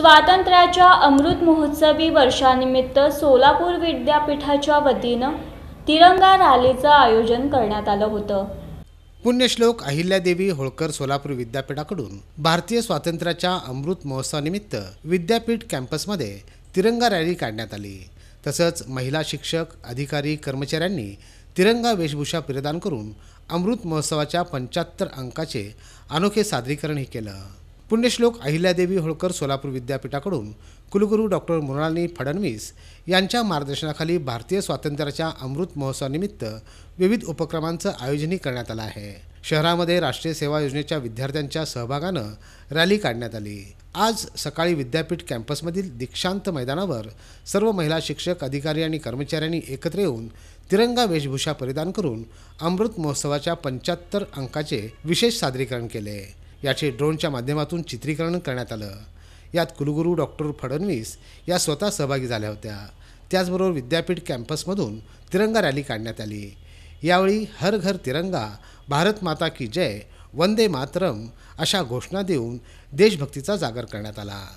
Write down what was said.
स्वातंत्र्याच्या अमृत महोत्सवी वर्षानिमित्त सोलापूर विद्यापीठाच्या वतीनं तिरंगा रॅलीचं आयोजन करण्यात आलं होतं पुण्यश्लोक अहिल्यादेवी होळकर सोलापूर विद्यापीठाकडून भारतीय स्वातंत्र्याच्या अमृत महोत्सवानिमित्त विद्यापीठ कॅम्पसमध्ये तिरंगा रॅली काढण्यात आली तसंच महिला शिक्षक अधिकारी कर्मचाऱ्यांनी तिरंगा वेशभूषा प्रदान करून अमृत महोत्सवाच्या पंच्याहत्तर अंकाचे अनोखे सादरीकरणही केलं पुण्यश्लोक अहिल्यादेवी होळकर सोलापूर विद्यापीठाकडून कुलगुरू डॉक्टर मृणाली फडणवीस यांच्या मार्गदर्शनाखाली भारतीय स्वातंत्र्याच्या अमृत महोत्सवानिमित्त विविध उपक्रमांचं आयोजनही करण्यात आलं आहे शहरामध्ये राष्ट्रीय सेवा योजनेच्या विद्यार्थ्यांच्या सहभागानं रॅली काढण्यात आली आज सकाळी विद्यापीठ कॅम्पसमधील दीक्षांत मैदानावर सर्व महिला शिक्षक अधिकारी आणि कर्मचाऱ्यांनी एकत्र येऊन तिरंगा वेशभूषा परिधान करून अमृत महोत्सवाच्या पंच्याहत्तर अंकाचे विशेष सादरीकरण केले याचे ड्रोनच्या माध्यमातून चित्रीकरण करण्यात आलं यात कुलगुरू डॉक्टर फडणवीस या स्वतः सहभागी झाल्या होत्या त्याचबरोबर विद्यापीठ कॅम्पसमधून तिरंगा रॅली काढण्यात आली यावेळी हर घर तिरंगा भारत माता की जय वंदे मातरम अशा घोषणा देऊन देशभक्तीचा जागर करण्यात आला